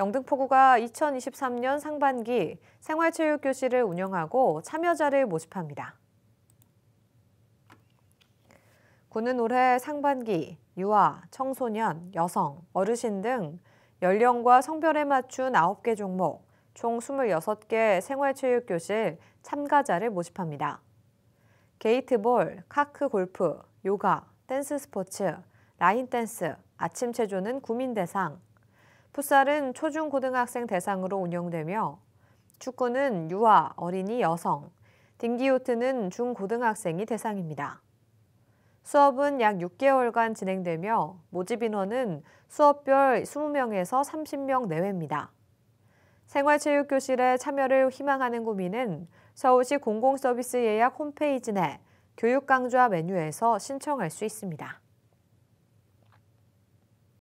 영등포구가 2023년 상반기 생활체육교실을 운영하고 참여자를 모집합니다. 구는 올해 상반기 유아, 청소년, 여성, 어르신 등 연령과 성별에 맞춘 9개 종목, 총 26개 생활체육교실 참가자를 모집합니다. 게이트볼, 카크 골프, 요가, 댄스 스포츠, 라인 댄스, 아침 체조는 구민 대상, 풋살은 초중고등학생 대상으로 운영되며 축구는 유아, 어린이, 여성, 딩기요트는 중고등학생이 대상입니다. 수업은 약 6개월간 진행되며 모집 인원은 수업별 20명에서 30명 내외입니다. 생활체육교실에 참여를 희망하는 구민은 서울시 공공서비스 예약 홈페이지 내 교육강좌 메뉴에서 신청할 수 있습니다.